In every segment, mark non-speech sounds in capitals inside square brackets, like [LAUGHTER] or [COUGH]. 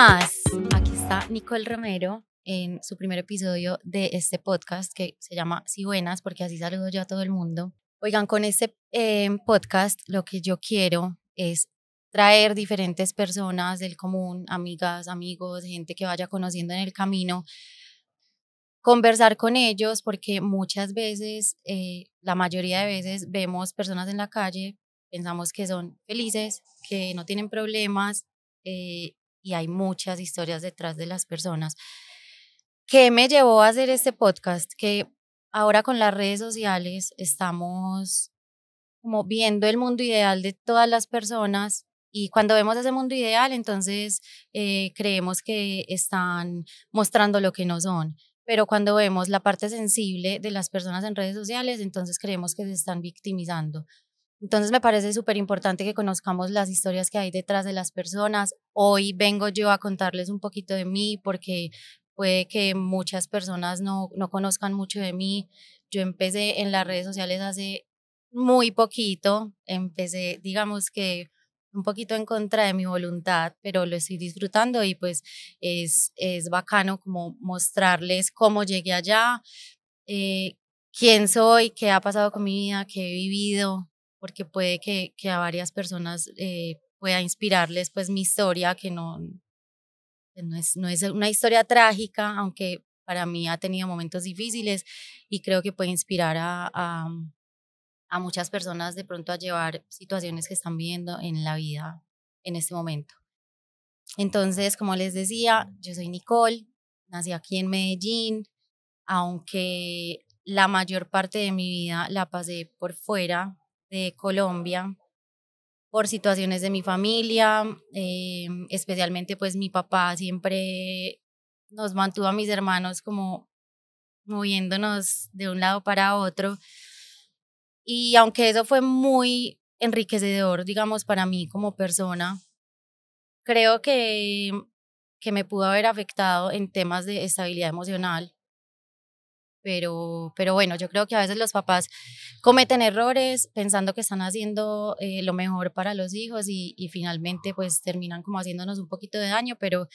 Aquí está Nicole Romero en su primer episodio de este podcast que se llama sí, Buenas, porque así saludo yo a todo el mundo. Oigan, con este em, podcast lo que yo quiero es traer diferentes personas del común, amigas, amigos, gente que vaya conociendo en el camino, conversar con ellos, porque muchas veces, eh, la mayoría de veces vemos personas en la calle, pensamos que son felices, que no tienen problemas, eh, y hay muchas historias detrás de las personas. ¿Qué me llevó a hacer este podcast? Que ahora con las redes sociales estamos como viendo el mundo ideal de todas las personas y cuando vemos ese mundo ideal, entonces eh, creemos que están mostrando lo que no son. Pero cuando vemos la parte sensible de las personas en redes sociales, entonces creemos que se están victimizando. Entonces me parece súper importante que conozcamos las historias que hay detrás de las personas. Hoy vengo yo a contarles un poquito de mí porque puede que muchas personas no, no conozcan mucho de mí. Yo empecé en las redes sociales hace muy poquito, empecé digamos que un poquito en contra de mi voluntad, pero lo estoy disfrutando y pues es, es bacano como mostrarles cómo llegué allá, eh, quién soy, qué ha pasado con mi vida, qué he vivido, porque puede que, que a varias personas eh, pueda inspirarles pues mi historia, que no, no, es, no es una historia trágica, aunque para mí ha tenido momentos difíciles y creo que puede inspirar a, a, a muchas personas de pronto a llevar situaciones que están viviendo en la vida en este momento. Entonces, como les decía, yo soy Nicole, nací aquí en Medellín, aunque la mayor parte de mi vida la pasé por fuera, de Colombia por situaciones de mi familia, em, especialmente pues mi papá siempre nos mantuvo a mis hermanos como moviéndonos de un lado para otro. Y aunque eso fue muy enriquecedor, digamos, para mí como persona, creo que, que me pudo haber afectado en temas de estabilidad emocional, pero, pero bueno, yo creo que a veces los papás cometen errores pensando que están haciendo eh, lo mejor para los hijos y, finalmente pues terminan como haciéndonos un poquito de daño, pero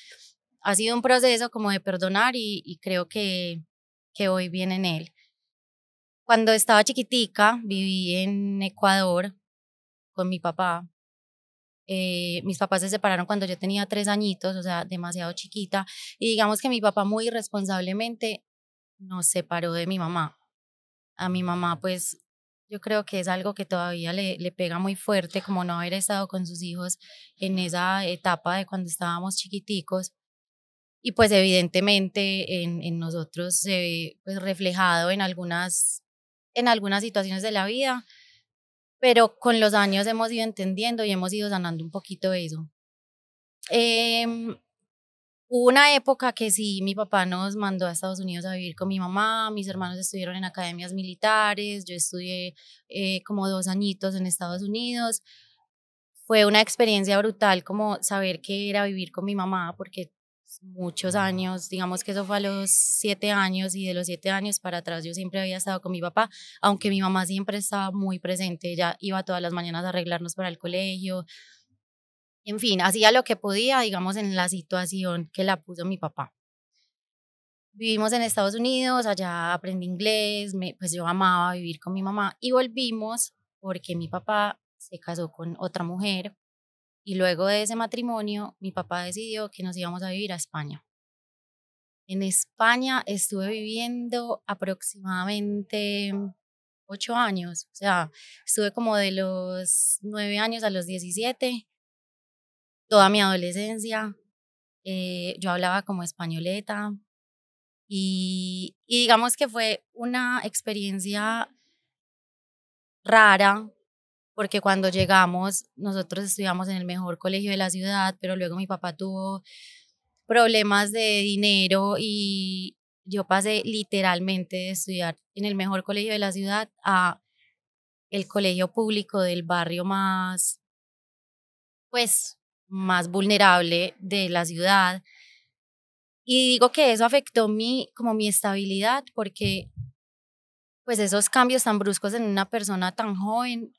ha sido un proceso como de perdonar y, creo que, que hoy viene en él. Cuando estaba chiquitica, viví en Ecuador con mi papá, eh, mis papás se separaron cuando yo tenía tres añitos, o sea, demasiado chiquita. Y digamos que mi papá muy irresponsablemente nos separó de mi mamá. A mi mamá, pues yo creo que es algo que todavía le, le, pega muy fuerte, como no haber estado con sus hijos en esa etapa de cuando estábamos chiquiticos. Y pues evidentemente en, en nosotros se ve pues, reflejado en algunas, en algunas situaciones de la vida, pero con los años hemos ido entendiendo y hemos ido sanando un poquito eso. Eh, Hubo una época que sí, mi papá nos mandó a Estados Unidos a vivir con mi mamá, mis hermanos estuvieron en academias militares, yo estudié eh, como dos añitos en Estados Unidos. Fue una experiencia brutal como saber que era vivir con mi mamá, porque muchos años, digamos que eso fue a los siete años y de los siete años para atrás yo siempre había estado con mi papá, aunque mi mamá siempre estaba muy presente, ella iba todas las mañanas a arreglarnos para el colegio, en fin, hacía lo que podía, digamos, en la situación que la puso mi papá. Vivimos en Estados Unidos, allá aprendí inglés, me, pues yo amaba vivir con mi mamá y volvimos porque mi papá se casó con otra mujer y luego de ese matrimonio mi papá decidió que nos íbamos a vivir a España. En España estuve viviendo aproximadamente ocho años, o sea, estuve como de los nueve años a los diecisiete toda mi adolescencia. Eh, yo hablaba como españoleta y, y digamos que fue una experiencia rara porque cuando llegamos nosotros estudiamos en el mejor colegio de la ciudad, pero luego mi papá tuvo problemas de dinero y yo pasé literalmente de estudiar en el mejor colegio de la ciudad a el colegio público del barrio más pues más vulnerable de la ciudad. Y digo que eso afectó mi, como mi estabilidad, porque pues esos cambios tan bruscos en una persona tan joven,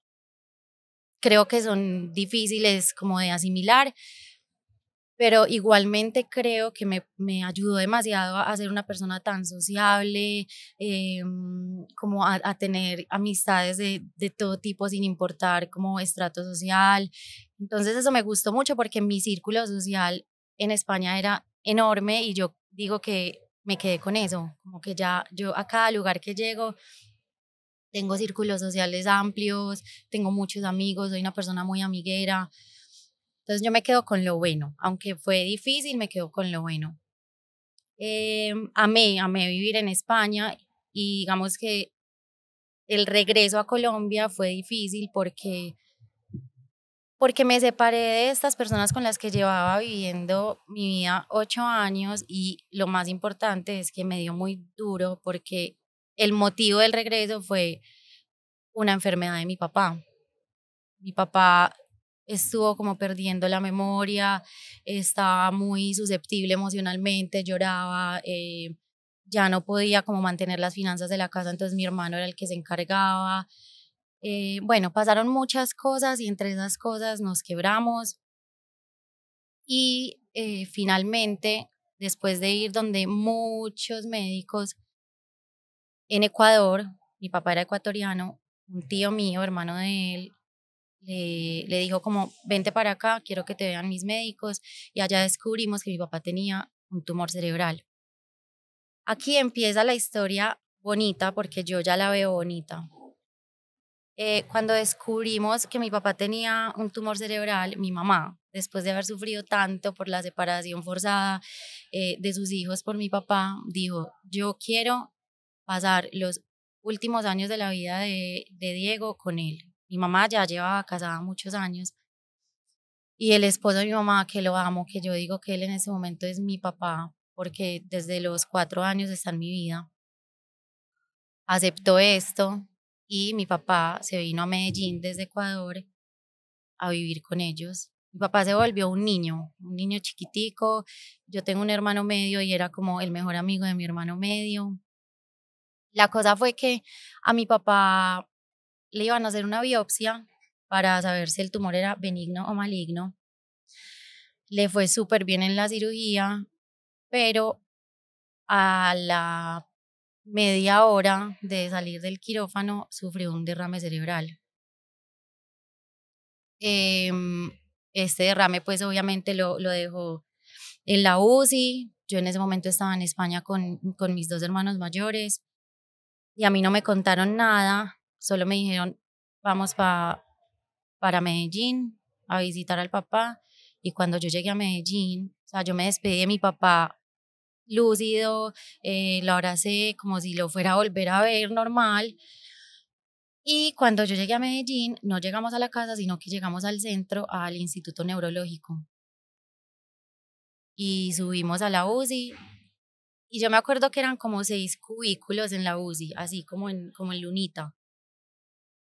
creo que son difíciles como de asimilar, pero igualmente creo que me, me ayudó demasiado a, ser una persona tan sociable, em, como a, a, tener amistades de, de, todo tipo sin importar como estrato social, entonces eso me gustó mucho porque mi círculo social en España era enorme y yo digo que me quedé con eso, como que ya yo a cada lugar que llego tengo círculos sociales amplios, tengo muchos amigos, soy una persona muy amiguera. Entonces yo me quedo con lo bueno, aunque fue difícil, me quedo con lo bueno. Eh, amé, amé vivir en España y digamos que el regreso a Colombia fue difícil porque porque me separé de estas personas con las que llevaba viviendo mi vida ocho años y lo más importante es que me dio muy duro porque el motivo del regreso fue una enfermedad de mi papá. Mi papá estuvo como perdiendo la memoria, estaba muy susceptible emocionalmente, lloraba, eh, ya no podía como mantener las finanzas de la casa, entonces mi hermano era el que se encargaba. Eh, bueno, pasaron muchas cosas y entre esas cosas nos quebramos. Y eh, finalmente, después de ir donde muchos médicos en Ecuador, mi papá era ecuatoriano, un tío mío, hermano de él, le, le dijo como, vente para acá, quiero que te vean mis médicos. Y allá descubrimos que mi papá tenía un tumor cerebral. Aquí empieza la historia bonita porque yo ya la veo bonita. Eh, cuando descubrimos que mi papá tenía un tumor cerebral, mi mamá, después de haber sufrido tanto por la separación forzada eh, de sus hijos por mi papá, dijo, yo quiero pasar los últimos años de la vida de, de Diego con él. Mi mamá ya llevaba casada muchos años y el esposo de mi mamá, que lo amo, que yo digo que él en ese momento es mi papá, porque desde los cuatro años está en mi vida, aceptó esto y mi papá se vino a Medellín desde Ecuador a vivir con ellos. Mi papá se volvió un niño, un niño chiquitico. Yo tengo un hermano medio y era como el mejor amigo de mi hermano medio. La cosa fue que a mi papá le iban a hacer una biopsia para saber si el tumor era benigno o maligno. Le fue súper bien en la cirugía, pero a la media hora de salir del quirófano, sufrió un derrame cerebral. Eh, este derrame, pues obviamente lo, lo dejó en la UCI. Yo en ese momento estaba en España con, con mis dos hermanos mayores y a mí no me contaron nada, solo me dijeron, vamos para Medellín a visitar al papá. Y cuando yo llegué a Medellín, o sea, yo me despedí de mi papá lúcido, eh, lo como si lo fuera a volver a ver normal. Y cuando yo llegué a Medellín, no llegamos a la casa, sino que llegamos al centro, al Instituto Neurológico. Y subimos a la UCI. Y yo me acuerdo que eran como seis cubículos en la UCI, así como en, como en Lunita.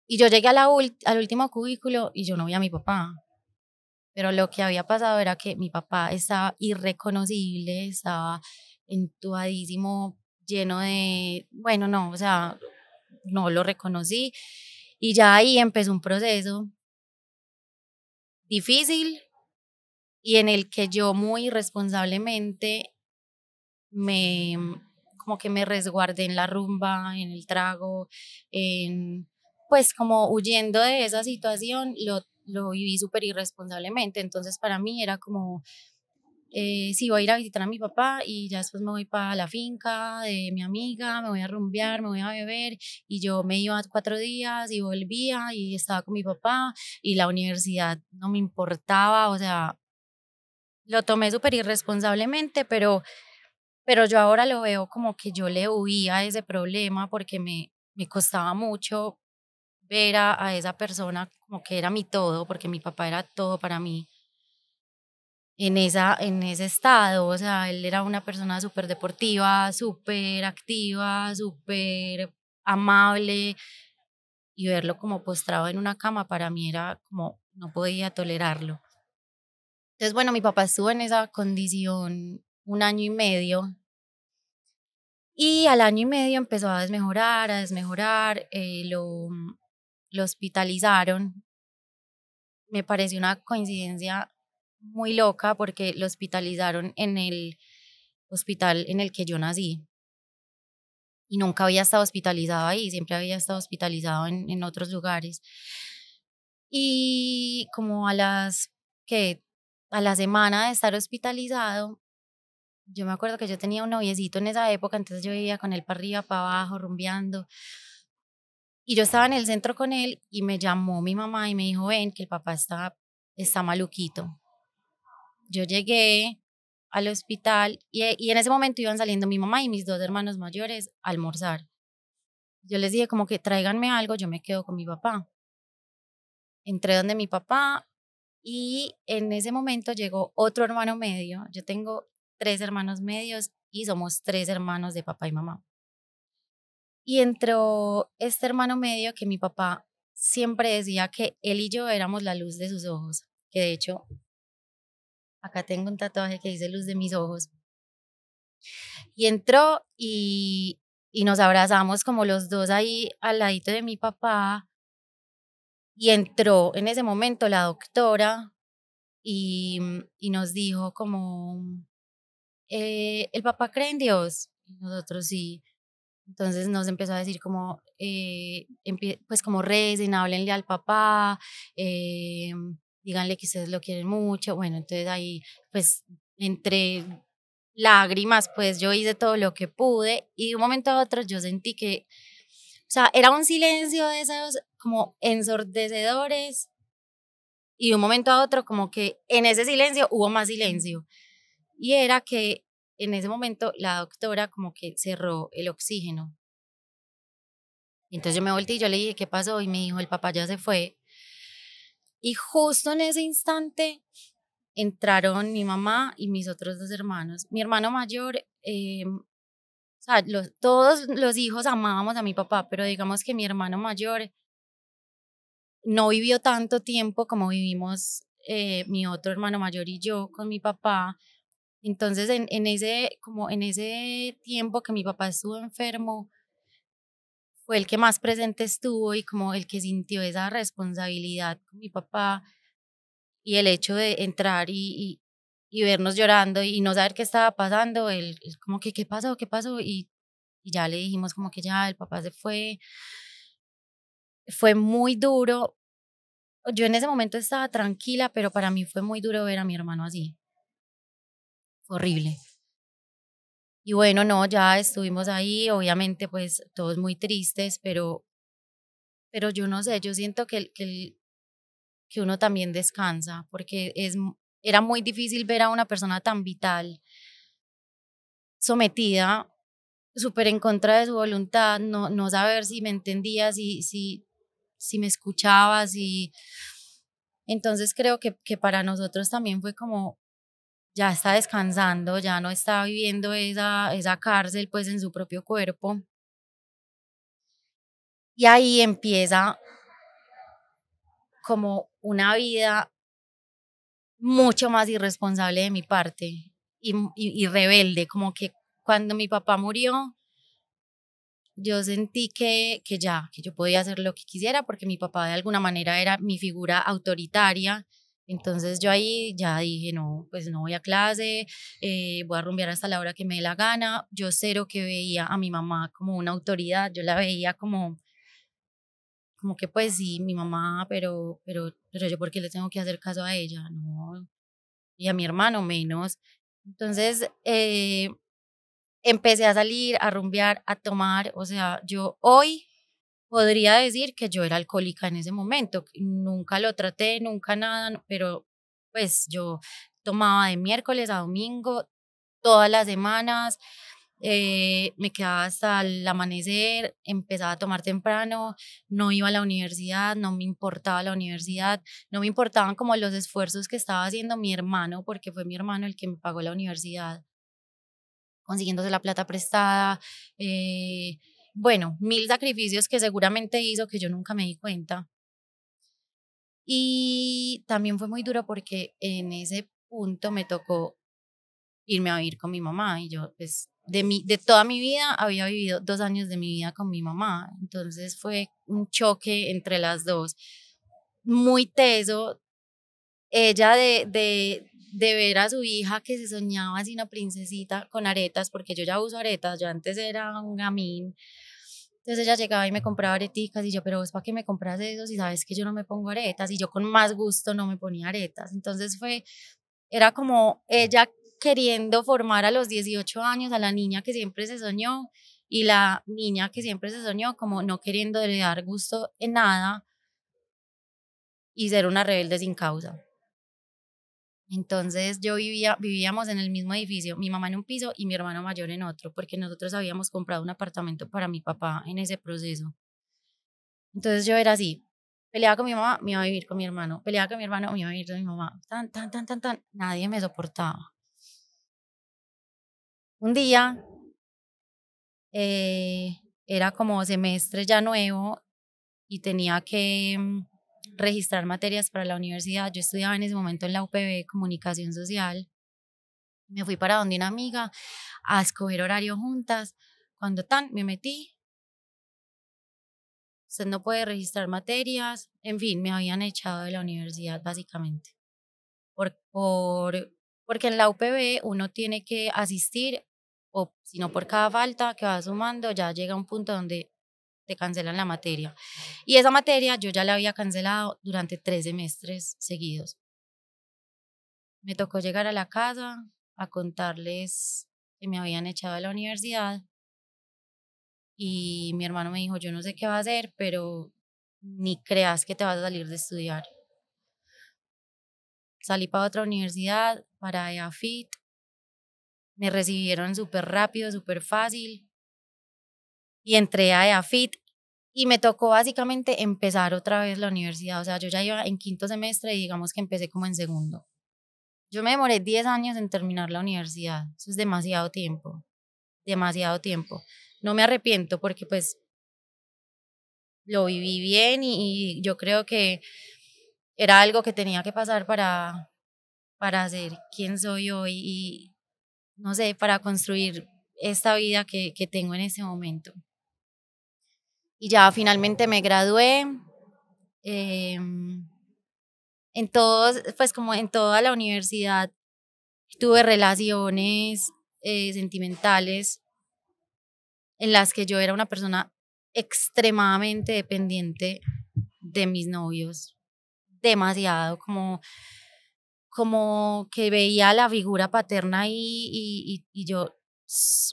Y yo llegué a al último cubículo y yo no vi a mi papá. Pero lo que había pasado era que mi papá estaba irreconocible, estaba entubadísimo, lleno de, bueno, no, o sea, no lo reconocí. Y ya ahí empezó un proceso difícil y en el que yo muy irresponsablemente me, como que me resguardé en la rumba, en el trago, en, pues como huyendo de esa situación, lo lo viví súper irresponsablemente. Entonces para mí era como, eh, sí, voy a ir a visitar a mi papá y ya después me voy para la finca de mi amiga, me voy a rumbear, me voy a beber y yo me iba cuatro días y volvía y estaba con mi papá y la universidad no me importaba, o sea, lo tomé súper irresponsablemente, pero, pero yo ahora lo veo como que yo le huía a ese problema porque me, me costaba mucho ver a, esa persona como que era mi todo, porque mi papá era todo para mí. En, esa, en ese estado, o sea, él era una persona súper deportiva, súper activa, súper amable, y verlo como postrado en una cama para mí era como, no podía tolerarlo. Entonces, bueno, mi papá estuvo en esa condición un año y medio, y al año y medio empezó a desmejorar, a desmejorar. Eh, lo, lo hospitalizaron. Me pareció una coincidencia muy loca porque lo hospitalizaron en el hospital en el que yo nací. Y nunca había estado hospitalizado ahí, siempre había estado hospitalizado en, en otros lugares. Y como a las que a la semana de estar hospitalizado, yo me acuerdo que yo tenía un noviecito en esa época, entonces yo vivía con él para arriba, para abajo, rumbeando. Y yo estaba en el centro con él y me llamó mi mamá y me dijo, ven, que el papá está, está maluquito. Yo llegué al hospital y, eh, y, en ese momento iban saliendo mi mamá y mis dos hermanos mayores a almorzar. Yo les dije como que tráiganme algo, yo me quedo con mi papá. Entré donde mi papá y en ese momento llegó otro hermano medio. Yo tengo tres hermanos medios y somos tres hermanos de papá y mamá. Y entró este hermano medio que mi papá siempre decía que él y yo éramos la luz de sus ojos, que de hecho acá tengo un tatuaje que dice luz de mis ojos. Y entró y, y nos abrazamos como los dos ahí al ladito de mi papá. Y entró en ese momento la doctora y, mm, y nos dijo como, eh, ¿el papá cree en Dios? Y nosotros sí. Entonces nos empezó a decir como, eh, pues como recen, háblenle al papá, eh, díganle que ustedes lo quieren mucho. Bueno, entonces ahí pues entre lágrimas, pues yo hice todo lo que pude y de un momento a otro yo sentí que, o sea, era un silencio de esos como ensordecedores y de un momento a otro como que en ese silencio hubo más silencio. Y era que en ese momento la doctora como que cerró el oxígeno. Entonces yo me volteé y yo le dije, ¿qué pasó? Y me dijo, el papá ya se fue. Y justo en ese instante entraron mi mamá y mis otros dos hermanos. Mi hermano mayor, eh, o sea, todos los hijos amábamos a mi papá, pero digamos que mi hermano mayor no vivió tanto tiempo como vivimos eh, mi otro hermano mayor y yo con mi papá, entonces, en, ese, como en ese tiempo que mi papá estuvo enfermo, fue el que más presente estuvo y como el que sintió esa responsabilidad con mi papá y el hecho de entrar y, y, vernos llorando y no saber qué estaba pasando, él, como que, ¿qué pasó? ¿Qué pasó? y ya le dijimos como que ya, el papá se fue. Fue muy duro. Yo en ese momento estaba tranquila, pero para mí fue muy duro ver a mi hermano así horrible. Y bueno, no, ya estuvimos ahí, obviamente pues todos muy tristes, pero, pero yo no sé, yo siento que, que, que uno también descansa, porque es, era muy difícil ver a una persona tan vital, sometida, súper en contra de su voluntad, no, no saber si me entendía, si, si, si me escuchaba, si... Entonces creo que, que para nosotros también fue como ya está descansando, ya no está viviendo esa, esa cárcel pues en su propio cuerpo. Y ahí empieza como una vida mucho más irresponsable de mi parte y, y, y rebelde, como que cuando mi papá murió, yo sentí que, que ya, que yo podía hacer lo que quisiera porque mi papá de alguna manera era mi figura autoritaria entonces yo ahí ya dije, no, pues no voy a clase, eh, voy a rumbear hasta la hora que me dé la gana. Yo cero que veía a mi mamá como una autoridad, yo la veía como, como que pues sí, mi mamá, pero, pero, pero yo porque le tengo que hacer caso a ella, no, y a mi hermano menos. Entonces eh, empecé a salir, a rumbear, a tomar, o sea, yo hoy podría decir que yo era alcohólica en ese momento. Nunca lo traté, nunca nada, pero pues yo tomaba de miércoles a domingo, todas las semanas, eh, me quedaba hasta el amanecer, empezaba a tomar temprano, no iba a la universidad, no me importaba la universidad, no me importaban como los esfuerzos que estaba haciendo mi hermano, porque fue mi hermano el que me pagó la universidad, consiguiéndose la plata prestada. Eh, bueno, mil sacrificios que seguramente hizo que yo nunca me di cuenta. Y también fue muy duro porque en ese punto me tocó irme a vivir con mi mamá y yo pues de, mi, de toda mi vida había vivido dos años de mi vida con mi mamá, entonces fue un choque entre las dos, muy teso, ella de, de, de ver a su hija que se soñaba así una princesita con aretas, porque yo ya uso aretas, yo antes era un gamín, entonces ella llegaba y me compraba areticas y yo, pero vos para qué me compras eso Y sabes que yo no me pongo aretas y yo con más gusto no me ponía aretas. Entonces fue, era como ella queriendo formar a los 18 años a la niña que siempre se soñó y la niña que siempre se soñó como no queriendo dar gusto en nada y ser una rebelde sin causa. Entonces yo vivía, vivíamos en el mismo edificio, mi mamá en un piso y mi hermano mayor en otro, porque nosotros habíamos comprado un apartamento para mi papá en ese proceso. Entonces yo era así, peleaba con mi mamá, me iba a vivir con mi hermano, peleaba con mi hermano, me iba a vivir con mi mamá, tan, tan, tan, tan, tan, nadie me soportaba. Un día, eh, era como semestre ya nuevo y tenía que mm, registrar materias para la universidad. Yo estudiaba en ese momento en la UPB Comunicación Social. Me fui para donde una amiga a escoger horario juntas. Cuando tan, me metí. Usted no puede registrar materias. En fin, me habían echado de la universidad básicamente. Por, por, porque en la UPB uno tiene que asistir o si no por cada falta que va sumando, ya llega un punto donde te cancelan la materia. Y esa materia yo ya la había cancelado durante tres semestres seguidos. Me tocó llegar a la casa a contarles que me habían echado de la universidad y mi hermano me dijo, yo no sé qué va a hacer, pero ni creas que te vas a salir de estudiar. Salí para otra universidad, para EAFIT, me recibieron súper rápido, súper fácil, y entré a EAFIT y me tocó básicamente empezar otra vez la universidad. O sea, yo ya iba en quinto semestre y digamos que empecé como en segundo. Yo me demoré 10 años en terminar la universidad. Eso es demasiado tiempo. Demasiado tiempo. No me arrepiento porque pues lo viví bien y, yo creo que era algo que tenía que pasar para, para ser quien soy hoy y, no sé, para construir esta vida que, tengo en ese momento. Y ya finalmente me gradué. Em, en todos, pues como en toda la universidad, tuve relaciones eh, sentimentales en las que yo era una persona extremadamente dependiente de mis novios, demasiado, como, como que veía la figura paterna y yo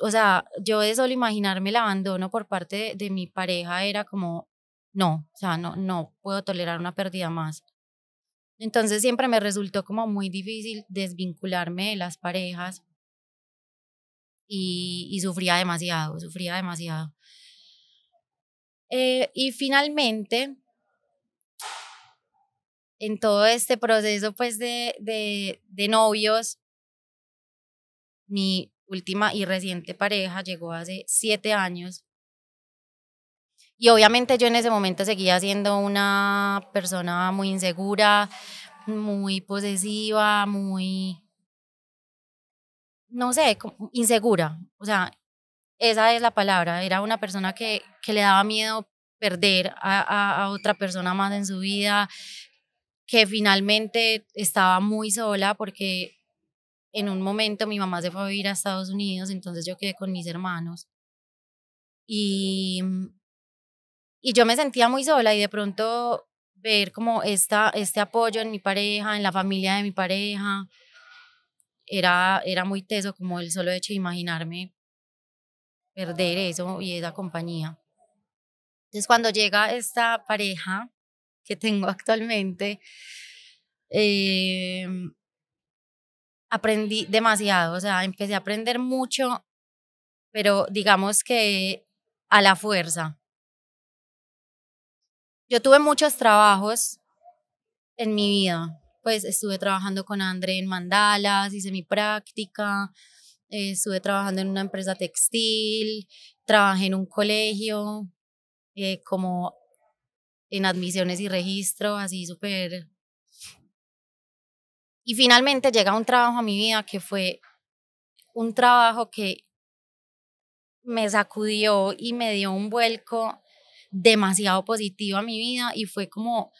o sea, yo de solo imaginarme el abandono por parte de, mi pareja era como, no, o sea, no, no puedo tolerar una pérdida más. Entonces siempre me resultó como muy difícil desvincularme de las parejas y, y sufría demasiado, sufría demasiado. Eh, y finalmente, en todo este proceso pues de, de, de novios, mi última y reciente pareja, llegó hace siete años. Y obviamente yo en ese momento seguía siendo una persona muy insegura, muy posesiva, muy, no sé, insegura. O sea, esa es la palabra. Era una persona que, que le daba miedo perder a, a otra persona más en su vida, que finalmente estaba muy sola porque en un momento mi mamá se fue a vivir a Estados Unidos, entonces yo quedé con mis hermanos. Y, mm, y yo me sentía muy sola y de pronto ver como esta, este apoyo en mi pareja, en la familia de mi pareja, era, era muy teso como el solo hecho de imaginarme perder eso y esa compañía. Entonces cuando llega esta pareja que tengo actualmente, eh, aprendí demasiado, o sea, empecé a aprender mucho, pero digamos que a la fuerza. Yo tuve muchos trabajos en mi vida, pues estuve trabajando con André en mandalas, hice mi práctica, eh, estuve trabajando en una empresa textil, trabajé en un colegio, eh, como en admisiones y registro, así súper y finalmente llega un trabajo a mi vida que fue un trabajo que me sacudió y me dio un vuelco demasiado positivo a mi vida y fue como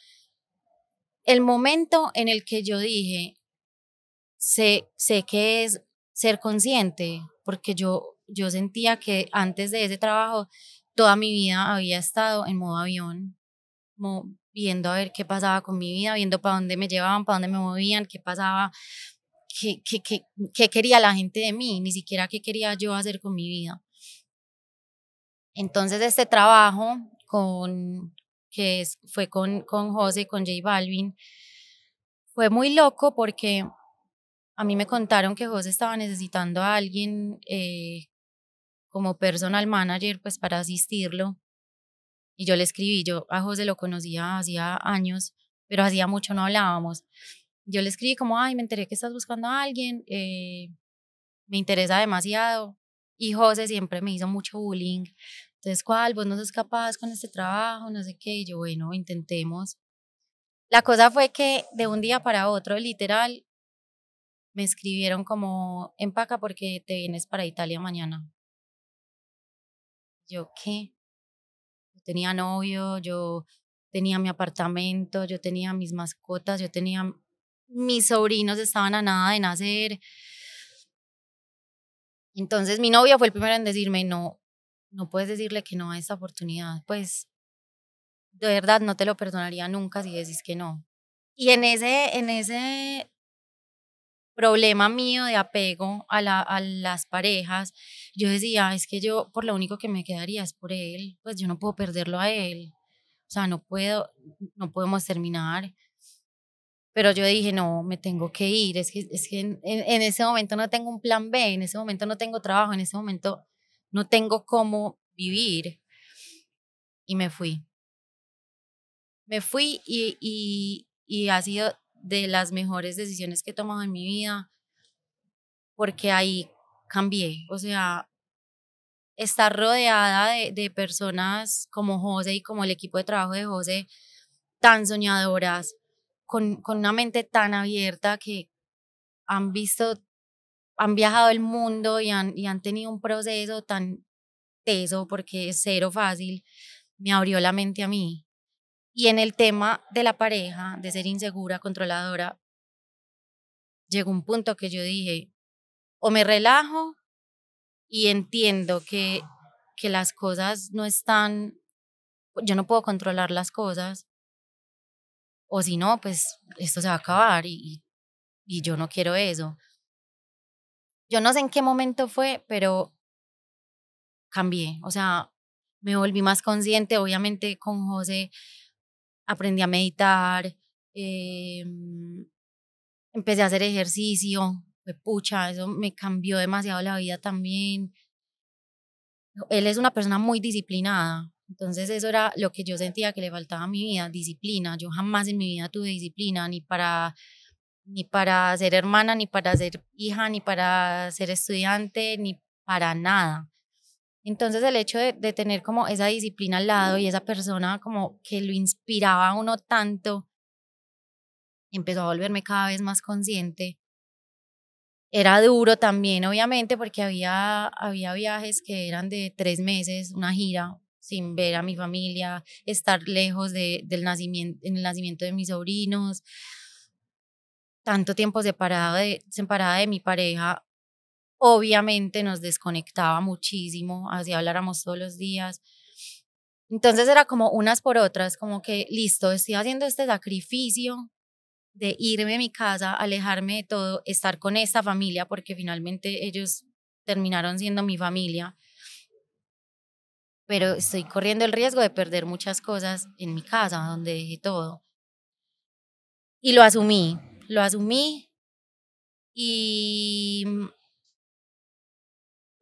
el momento en el que yo dije, sé, sé que es ser consciente, porque yo, yo sentía que antes de ese trabajo toda mi vida había estado en modo avión, viendo a ver qué pasaba con mi vida, viendo para dónde me llevaban, para dónde me movían, qué pasaba, qué, qué, qué, quería la gente de mí, ni siquiera qué quería yo hacer con mi vida. Entonces este trabajo con, que es, fue con, con José, con J Balvin, fue muy loco porque a mí me contaron que José estaba necesitando a alguien eh, como personal manager pues para asistirlo y yo le escribí, yo a José lo conocía hacía años, pero hacía mucho no hablábamos. Yo le escribí como, ay, me enteré que estás buscando a alguien, eh, me interesa demasiado. Y José siempre me hizo mucho bullying. Entonces, ¿cuál? Vos no sos capaz con este trabajo, no sé qué. Y yo, bueno, intentemos. La cosa fue que de un día para otro, literal, me escribieron como, empaca porque te vienes para Italia mañana. Yo, ¿qué? tenía novio, yo tenía mi apartamento, yo tenía mis mascotas, yo tenía mis sobrinos estaban a nada de nacer. Entonces mi novia fue el primero en decirme, no, no puedes decirle que no a esta oportunidad, pues de verdad no te lo perdonaría nunca si decís que no. Y en ese, en ese problema mío de apego a, la, a las parejas, yo decía, es que yo por lo único que me quedaría es por él, pues yo no puedo perderlo a él, o sea, no puedo, no podemos terminar. Pero yo dije, no, me tengo que ir, es que, es que en, en ese momento no tengo un plan B, en ese momento no tengo trabajo, en ese momento no tengo cómo vivir. Y me fui. Me fui y, y, y ha sido de las mejores decisiones que he tomado en mi vida, porque ahí cambié. O sea, estar rodeada de, personas como José y como el equipo de trabajo de José, tan soñadoras, con, con una mente tan abierta que han visto, han viajado el mundo y han, y han tenido un proceso tan teso, porque es cero fácil, me abrió la mente a mí y en el tema de la pareja, de ser insegura, controladora, llegó un punto que yo dije, o me relajo y entiendo que, que las cosas no están, yo no puedo controlar las cosas, o si no, pues esto se va a acabar y, y yo no quiero eso. Yo no sé en qué momento fue, pero cambié, o sea, me volví más consciente, obviamente con José aprendí a meditar, em, empecé a hacer ejercicio, fue pucha, eso me cambió demasiado la vida también. Él es una persona muy disciplinada, entonces eso era lo que yo sentía que le faltaba a mi vida, disciplina. Yo jamás en mi vida tuve disciplina, ni para, ni para ser hermana, ni para ser hija, ni para ser estudiante, ni para nada. Entonces el hecho de, tener como esa disciplina al lado y esa persona como que lo inspiraba a uno tanto, empezó a volverme cada vez más consciente. Era duro también, obviamente, porque había, había viajes que eran de tres meses, una gira, sin ver a mi familia, estar lejos del nacimiento, en el nacimiento de mis sobrinos, tanto tiempo separado de, separada de mi pareja, obviamente nos desconectaba muchísimo, así habláramos todos los días. Entonces era como unas por otras, como que listo, estoy haciendo este sacrificio de irme a mi casa, alejarme de todo, estar con esta familia, porque finalmente ellos terminaron siendo mi familia. Pero estoy corriendo el riesgo de perder muchas cosas en mi casa, donde dejé todo. Y lo asumí, lo asumí y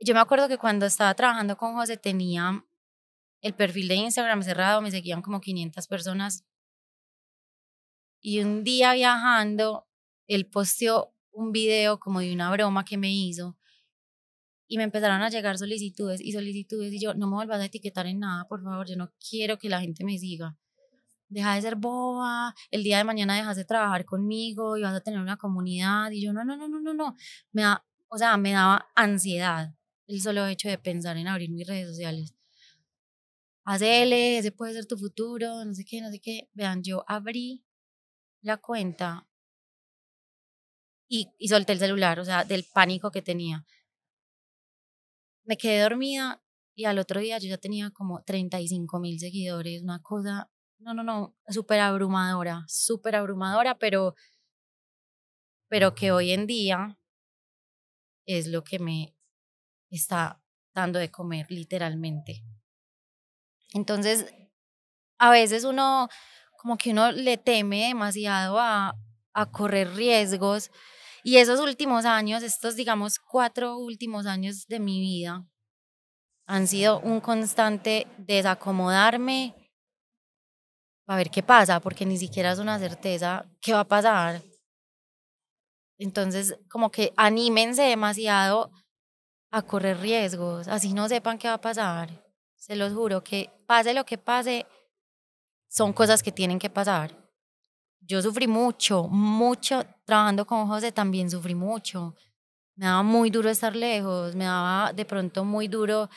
yo me acuerdo que cuando estaba trabajando con José tenía el perfil de Instagram cerrado, me seguían como 500 personas. Y un día viajando, él posteó un video como de una broma que me hizo y me empezaron a llegar solicitudes y solicitudes y yo no me vuelvas a etiquetar en nada, por favor, yo no quiero que la gente me siga. Deja de ser boba, el día de mañana dejas de trabajar conmigo y vas a tener una comunidad y yo no, no, no, no, no, no. Me o sea, me daba ansiedad el solo hecho de pensar en abrir mis redes sociales. Hacele, ese puede ser tu futuro, no sé qué, no sé qué. Vean, yo abrí la cuenta y, solté el celular, o sea, del pánico que tenía. Me quedé dormida y al otro día yo ya tenía como 35 mil seguidores, una cosa, no, no, no, súper abrumadora, súper abrumadora, pero, pero que hoy en día es lo que me está dando de comer literalmente. Entonces, a veces uno, como que uno le teme demasiado a, a correr riesgos. Y esos últimos años, estos digamos cuatro últimos años de mi vida, han sido un constante desacomodarme a ver qué pasa, porque ni siquiera es una certeza qué va a pasar. Entonces, como que anímense demasiado a correr riesgos, así no sepan qué va a pasar. Se los juro que pase lo que pase, son cosas que tienen que pasar. Yo sufrí mucho, mucho trabajando con José, también sufrí mucho. Me daba muy duro estar lejos, me daba de pronto muy duro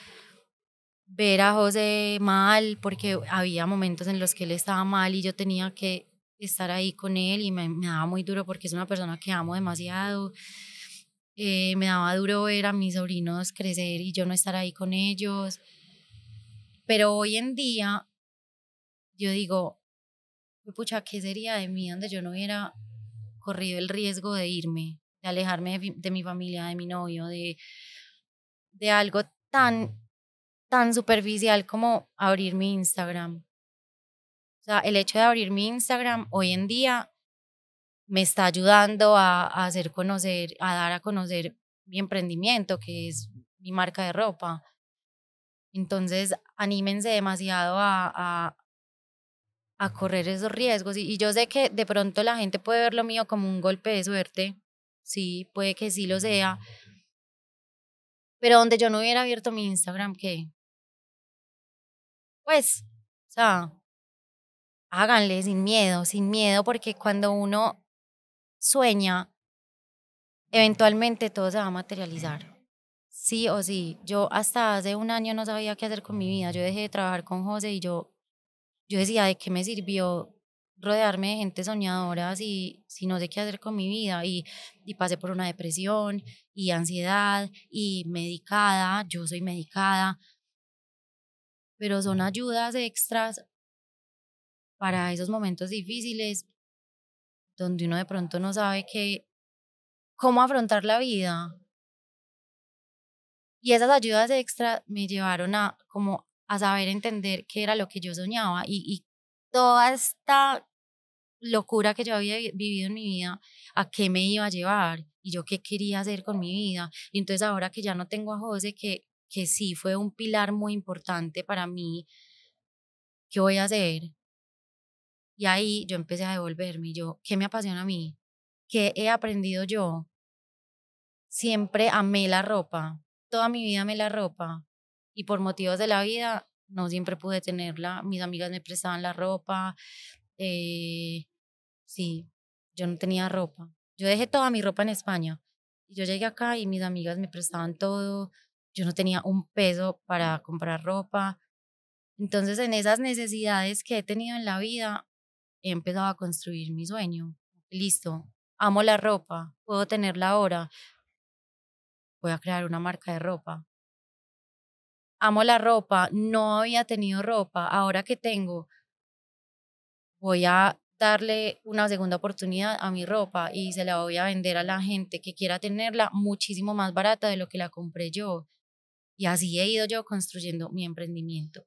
ver a José mal, porque había momentos en los que él estaba mal y yo tenía que estar ahí con él y me, me daba muy duro porque es una persona que amo demasiado. Eh, me daba duro ver a mis sobrinos crecer y yo no estar ahí con ellos. Pero hoy en día, yo digo, pucha, ¿qué sería de mí donde yo no hubiera corrido el riesgo de irme, de alejarme de, de mi familia, de mi novio, de, de algo tan, tan superficial como abrir mi Instagram? O sea, el hecho de abrir mi Instagram hoy en día me está ayudando a, hacer conocer, a dar a conocer mi emprendimiento, que es mi marca de ropa. Entonces, anímense demasiado a, a, correr esos riesgos. Y, yo sé que de pronto la gente puede ver lo mío como un golpe de suerte. Sí, puede que sí lo sea. Pero donde yo no hubiera abierto mi Instagram, ¿qué? Pues, o sea, háganle sin miedo, sin miedo, porque cuando uno sueña, eventualmente todo se va a materializar. Sí o sí. Yo hasta hace un año no sabía qué hacer con mi vida. Yo dejé de trabajar con José y yo, yo decía, ¿de qué me sirvió rodearme de gente soñadora si, si no sé qué hacer con mi vida? Y, y pasé por una depresión y ansiedad y medicada. Yo soy medicada. Pero son ayudas extras para esos momentos difíciles donde uno de pronto no sabe qué, cómo afrontar la vida. Y esas ayudas extra me llevaron a como a saber entender qué era lo que yo soñaba y, y toda esta locura que yo había vivido en mi vida, a qué me iba a llevar y yo qué quería hacer con mi vida. Y entonces ahora que ya no tengo a José, que, que sí fue un pilar muy importante para mí, ¿qué voy a hacer? Y ahí yo empecé a devolverme yo, ¿qué me apasiona a mí? ¿Qué he aprendido yo? Siempre amé la ropa, toda mi vida amé la ropa y por motivos de la vida no siempre pude tenerla. Mis amigas me prestaban la ropa, eh, sí, yo no tenía ropa. Yo dejé toda mi ropa en España. Yo llegué acá y mis amigas me prestaban todo. Yo no tenía un peso para comprar ropa. Entonces, en esas necesidades que he tenido en la vida, he empezado a construir mi sueño. Listo, amo la ropa, puedo tenerla ahora. Voy a crear una marca de ropa. Amo la ropa, no había tenido ropa, ahora que tengo, voy a darle una segunda oportunidad a mi ropa y se la voy a vender a la gente que quiera tenerla muchísimo más barata de lo que la compré yo. Y así he ido yo construyendo mi emprendimiento.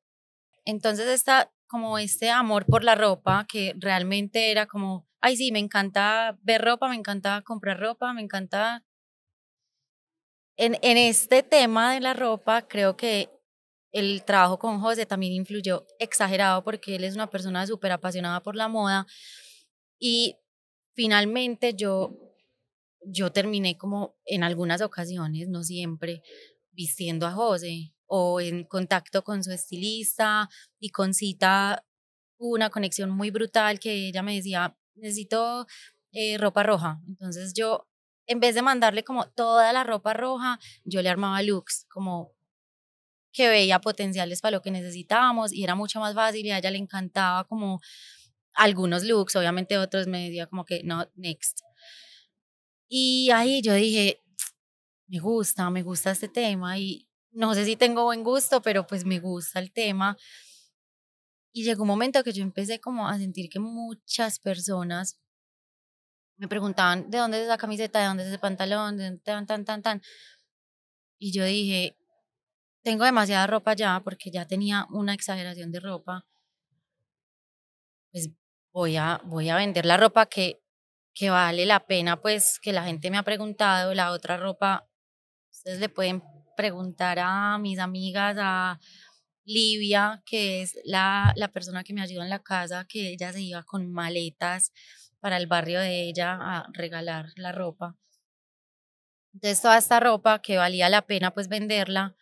Entonces esta como este amor por la ropa, que realmente era como, ay, sí, me encanta ver ropa, me encanta comprar ropa, me encanta... En, en este tema de la ropa, creo que el trabajo con José también influyó exagerado porque él es una persona súper apasionada por la moda y finalmente yo, yo terminé como en algunas ocasiones, no siempre, vistiendo a José o en contacto con su estilista y con Cita hubo una conexión muy brutal que ella me decía, necesito eh, ropa roja. Entonces yo, en vez de mandarle como toda la ropa roja, yo le armaba looks como que veía potenciales para lo que necesitábamos y era mucho más fácil y a ella le encantaba como algunos looks, obviamente otros me decía como que no, next. Y ahí yo dije, me gusta, me gusta este tema y no sé si tengo buen gusto, pero pues me gusta el tema. Y llegó un momento que yo empecé como a sentir que muchas personas me preguntaban de dónde es la camiseta, de dónde es el pantalón, de tan, tan, tan, tan. Y yo dije, tengo demasiada ropa ya porque ya tenía una exageración de ropa. Pues voy a, voy a vender la ropa que, que vale la pena, pues que la gente me ha preguntado, la otra ropa, ustedes le pueden preguntar a mis amigas, a Livia, que es la, la persona que me ayudó en la casa, que ella se iba con maletas para el barrio de ella a regalar la ropa. Entonces toda esta ropa que valía la pena pues venderla,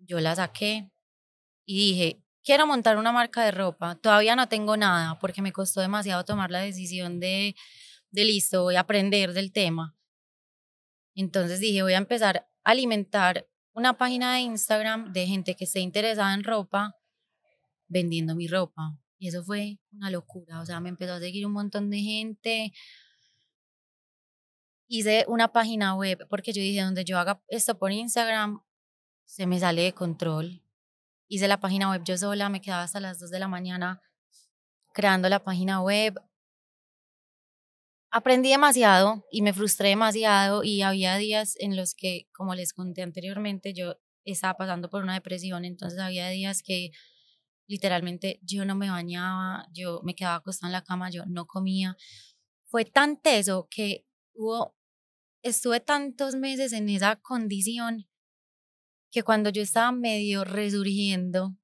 yo la saqué y dije, quiero montar una marca de ropa, todavía no tengo nada porque me costó demasiado tomar la decisión de, de listo, voy a aprender del tema. Entonces dije, voy a empezar a alimentar una página de Instagram de gente que esté interesada en ropa vendiendo mi ropa. Y eso fue una locura. O sea, me empezó a seguir un montón de gente. Hice una página web porque yo dije, donde yo haga esto por Instagram, se me sale de control. Hice la página web yo sola, me quedaba hasta las 2 de la mañana creando la página web, aprendí demasiado y me frustré demasiado y había días en los que, como les conté anteriormente, yo estaba pasando por una depresión, entonces había días que literalmente yo no me bañaba, yo me quedaba acostada en la cama, yo no comía. Fue tan teso que hubo, estuve tantos meses en esa condición que cuando yo estaba medio resurgiendo,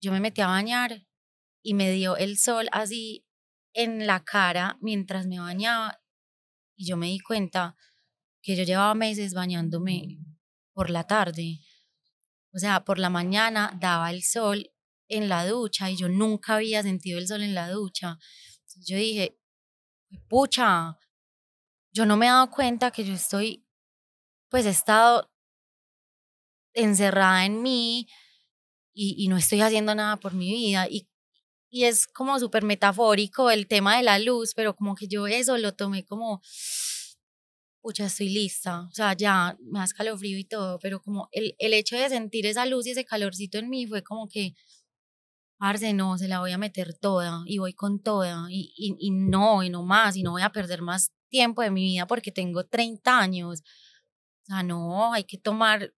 yo me metí a bañar y me dio el sol así en la cara mientras me bañaba y yo me di cuenta que yo llevaba meses bañándome mm. por la tarde. O sea, por la mañana daba el sol en la ducha y yo nunca había sentido el sol en la ducha. yo dije, pucha, yo no me he dado cuenta que yo estoy, pues he estado encerrada en mí y, y no estoy haciendo nada por mi vida. Y y es como súper metafórico el tema de la luz, pero como que yo eso lo tomé como, pucha, estoy lista, o sea, ya me da escalofrío y todo, pero como el, el hecho de sentir esa luz y ese calorcito en mí fue como que, Arce, no, se la voy a meter toda y voy con toda y, y no, y no más, y no voy a perder más tiempo de mi vida porque tengo 30 años. O sea, no, hay que tomar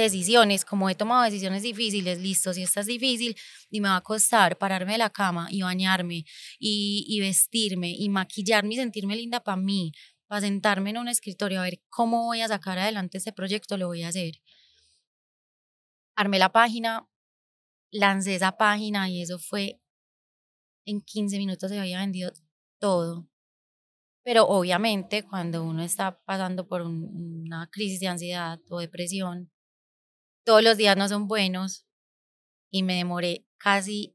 decisiones, como he tomado decisiones difíciles, listo, si esta es difícil y me va a costar pararme de la cama y bañarme y, vestirme y maquillarme y sentirme linda para mí, para sentarme en un escritorio a ver cómo voy a sacar adelante ese proyecto, lo voy a hacer. Armé la página, lancé esa página y eso fue, en 15 minutos se había vendido todo. Pero obviamente cuando uno está pasando por una crisis de ansiedad o depresión, todos los días no son buenos y me demoré casi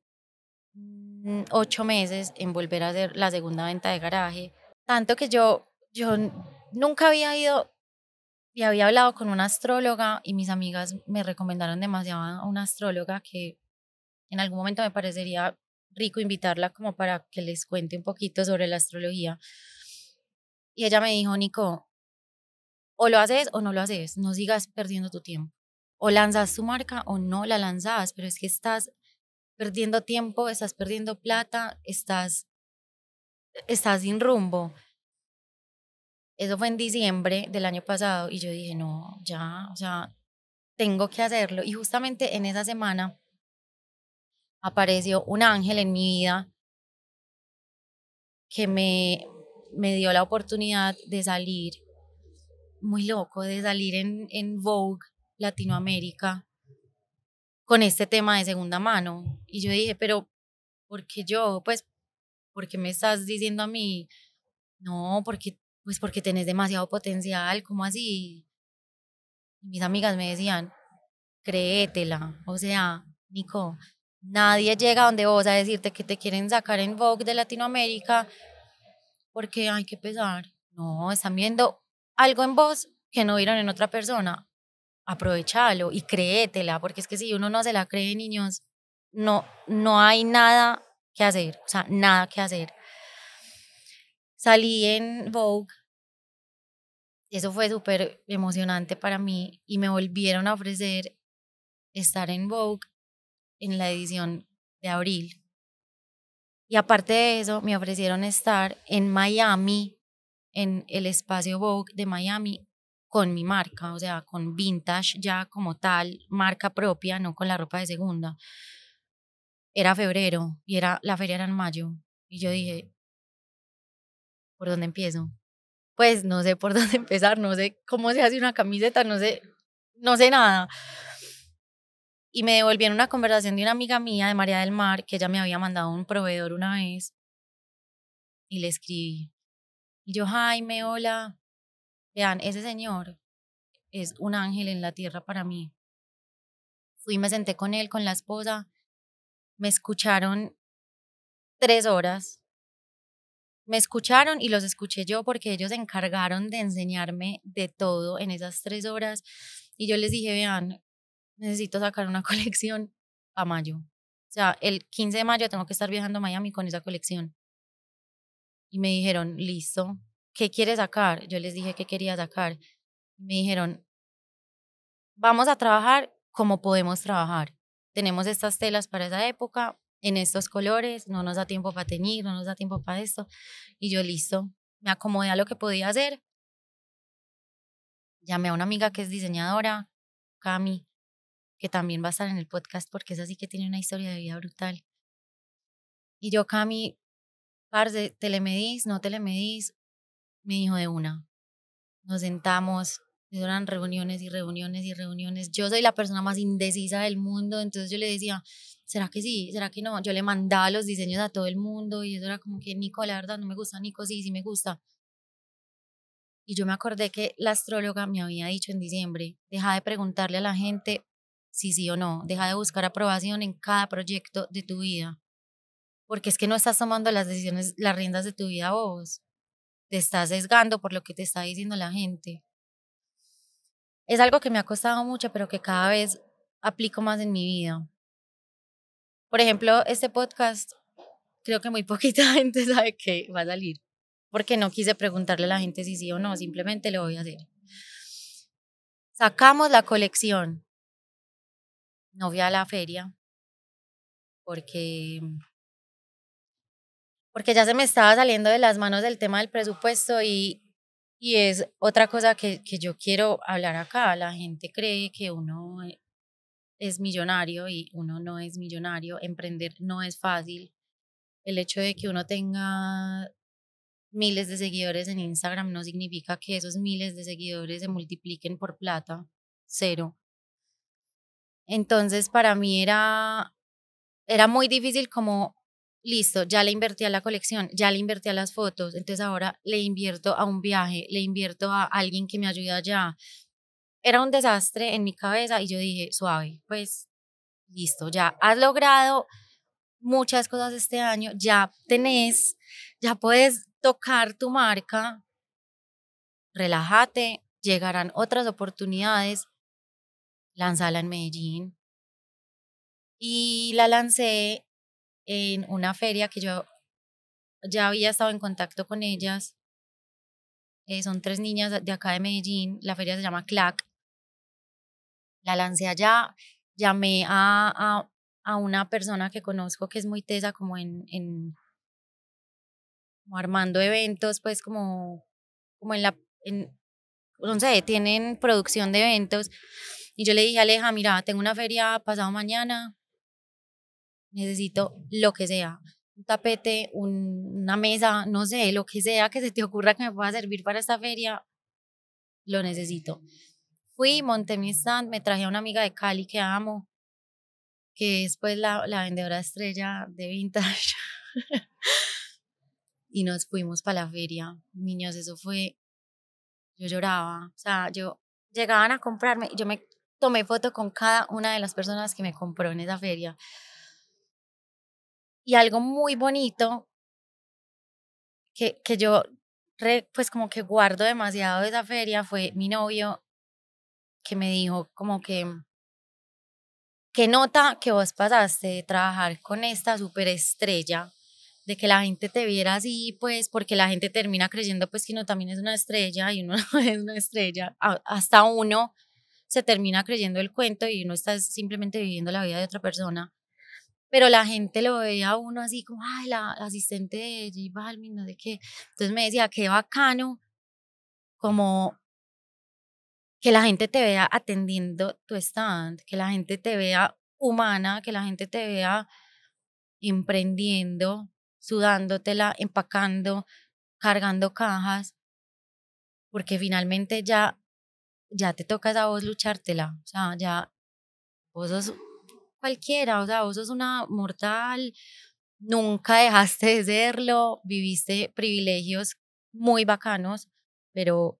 mm, ocho meses en volver a hacer la segunda venta de garaje. Tanto que yo, yo nunca había ido y había hablado con una astróloga y mis amigas me recomendaron demasiado a una astróloga que en algún momento me parecería rico invitarla como para que les cuente un poquito sobre la astrología. Y ella me dijo, Nico, o lo haces o no lo haces, no sigas perdiendo tu tiempo o lanzas tu marca o no la lanzas, pero es que estás perdiendo tiempo, estás perdiendo plata, estás, estás sin rumbo. Eso fue en diciembre del año pasado y yo dije, no, ya, o sea, tengo que hacerlo. Y justamente en esa semana apareció un ángel en mi vida que me, me dio la oportunidad de salir, muy loco, de salir en, en Vogue Latinoamérica con este tema de segunda mano. Y yo dije, pero ¿por qué yo? Pues, ¿por qué me estás diciendo a mí? No, porque, pues porque tenés demasiado potencial, ¿cómo así? mis amigas me decían, créetela, o sea, Nico, nadie llega donde vos a decirte que te quieren sacar en Vogue de Latinoamérica porque hay que pesar. No, están viendo algo en vos que no vieron en otra persona aprovechalo y créetela, porque es que si uno no se la cree, niños, no, no hay nada que hacer, o sea, nada que hacer. Salí en Vogue, eso fue súper emocionante para mí y me volvieron a ofrecer estar en Vogue en la edición de abril. Y aparte de eso, me ofrecieron estar en Miami, en el espacio Vogue de Miami, con mi marca, o sea, con vintage ya como tal, marca propia, no con la ropa de segunda. Era febrero y era la feria era en mayo y yo dije, mm. ¿por dónde empiezo? Pues no sé por [LAUGHS] dónde empezar, no sé cómo se hace una camiseta, no sé, no sé nada. Y me devolvieron una conversación de una amiga mía de María del Mar, que ella me había mandado un proveedor una vez, y le escribí. Y yo, Jaime, hola, vean, ese señor es un ángel en la tierra para mí. Fui, me senté con él, con la esposa, me escucharon tres horas. Me escucharon y los escuché yo porque ellos se encargaron de enseñarme de todo en esas tres horas. Y yo les dije, vean, necesito sacar una [LAUGHS] colección a mayo. O sea, el 15 de mayo tengo que estar viajando a Miami con esa colección. Y me dijeron, listo, ¿qué quiere sacar? Yo les dije qué quería sacar. Me dijeron, vamos a trabajar como podemos trabajar. Tenemos estas telas para esa época, en estos colores, no nos da tiempo para teñir, no nos da tiempo para esto. Y yo listo, me acomodé a lo que podía hacer. Llamé a una amiga que es diseñadora, Cami, que también va a estar en el podcast porque es así que tiene una historia de vida brutal. Y yo, Cami, parce, ¿te le medís? ¿No te le medís? me dijo de una. Nos sentamos, eran reuniones y reuniones y reuniones. Yo soy la persona más indecisa del mundo, entonces yo le decía, ¿será que sí? ¿Será que no? Yo le mandaba los diseños a todo el mundo y eso era como que, Nico, la verdad no me gusta, Nico, sí, sí me gusta. Y yo me acordé que la astróloga me había dicho en diciembre, deja de preguntarle a la gente si sí o no, deja de buscar aprobación en cada proyecto de tu vida, porque es que no estás tomando las decisiones, las riendas de tu vida vos te estás sesgando por lo que te está diciendo la gente. Es algo que me ha costado mucho, pero que cada vez aplico más en mi vida. Por ejemplo, este podcast, creo que muy [LAUGHS] poquita gente sabe que va a salir, porque no quise preguntarle a la gente si sí o no, simplemente lo voy a hacer. Sacamos la colección. No voy a la feria, porque porque ya se me estaba saliendo de las manos el tema del presupuesto y, y es otra cosa que, que, yo quiero hablar acá. La gente cree que uno e, es millonario y uno no es millonario. Emprender no es fácil. El hecho de que uno tenga miles de seguidores en Instagram no significa que esos miles de seguidores se multipliquen por plata. Cero. Entonces para mí era, era muy difícil como listo, ya le invertí a la colección, ya le invertí a las fotos, entonces ahora le invierto a un viaje, le invierto a alguien que me ayude allá. Era un desastre en mi cabeza y yo dije, suave, pues listo, ya has logrado muchas cosas este año, ya tenés, ya puedes tocar tu marca, relájate, llegarán otras oportunidades, lanzala en Medellín. Y la lancé en una feria que yo ya había estado en contacto con ellas. Eh, son tres niñas de acá de Medellín. La feria se llama CLAC. La lancé allá. Llamé a, a, a una persona que conozco que es muy tesa, como en, en como armando eventos, pues como, como en la, en, no sé, tienen producción de eventos. Y yo le dije a Aleja, mira, tengo una feria pasado mañana, necesito lo que sea, un tapete, una mesa, no sé, lo que sea que se te ocurra que me pueda servir para esta feria, lo necesito. Fui, monté mi stand, me traje a una amiga de Cali que amo, que es pues la, la vendedora estrella de vintage. [LAUGHS] y nos fuimos para la feria. Niños, eso fue, yo lloraba, o sea, yo llegaban a comprarme, yo me tomé foto con cada una de las personas que me compró en esa feria. Y algo muy bonito que, que yo pues como que guardo demasiado de esa feria fue mi novio que me dijo como que qué nota que vos pasaste de trabajar con esta superestrella de que la gente te viera así, pues, porque la gente termina creyendo, pues, que uno también es una estrella y uno [LAUGHS] es una estrella. Hasta uno se termina creyendo el cuento y uno está simplemente viviendo la vida de otra persona pero la gente lo veía uno así como, ay, la, asistente de J Balvin, no sé qué. Entonces me decía, qué bacano, como que la gente te vea atendiendo tu stand, que la gente te vea humana, que la gente te vea emprendiendo, sudándotela, empacando, cargando cajas, porque finalmente ya, ya te toca a vos luchártela, o sea, ya vos sos cualquiera, o sea, vos sos una mortal, nunca dejaste de serlo, viviste privilegios muy bacanos, pero,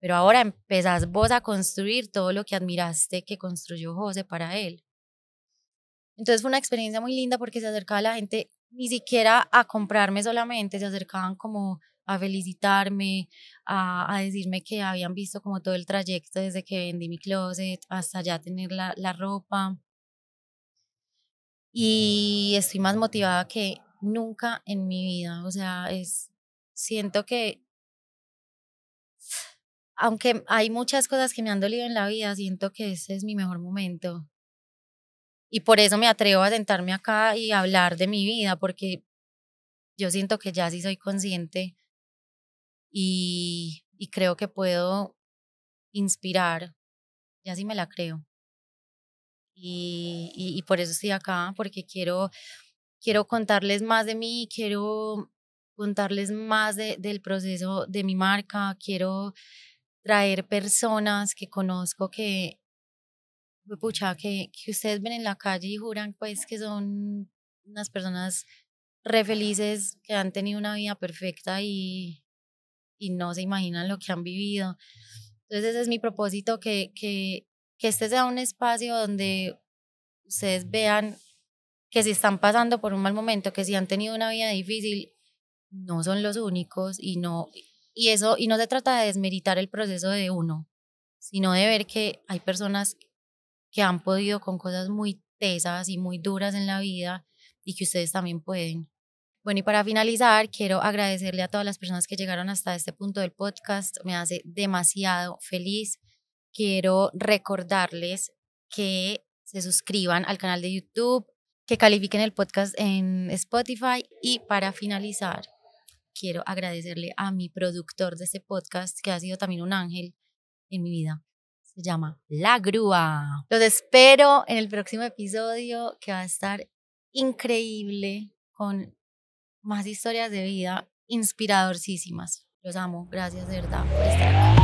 pero ahora empezás vos a construir todo lo que admiraste que construyó José para él. Entonces fue una experiencia muy linda porque se acercaba la gente ni siquiera a comprarme solamente, se acercaban como a felicitarme, a, a, decirme que habían visto como todo el trayecto desde que vendí mi closet hasta ya tener la, la ropa y estoy más motivada que nunca en mi vida. O sea, es, siento que aunque hay muchas cosas que me han dolido en la vida, siento que ese es mi mejor momento. Y por eso me atrevo a sentarme acá y hablar de mi vida, porque yo siento que ya sí soy consciente y, y creo que puedo inspirar. Ya sí me la creo y, y, por eso estoy acá, porque quiero, quiero contarles más de mí, quiero contarles más de, del proceso de mi marca, quiero traer personas que conozco que, pucha, que, que ustedes ven en la calle y juran pues que son unas personas re felices, que han tenido una vida perfecta y, y no se imaginan lo que han vivido. Entonces ese es mi propósito, que, que, que este sea un espacio donde ustedes vean que si están pasando por un mal momento, que si han tenido una vida difícil, no son los únicos y no y eso y no se trata de desmeritar el proceso de uno, sino de ver que hay personas que han podido con cosas muy tesas y muy duras en la vida y que ustedes también pueden. Bueno, y para finalizar, quiero agradecerle a todas las personas que llegaron hasta este punto del podcast. Me hace demasiado feliz quiero recordarles que se suscriban al canal de YouTube, que califiquen el podcast en Spotify y para finalizar, quiero agradecerle a mi productor de este podcast, que ha sido también un ángel en mi vida. Se llama La Grúa. Los espero en el próximo episodio que va a estar increíble con más historias de vida inspiradorcísimas. Los amo. Gracias de verdad por estar aquí.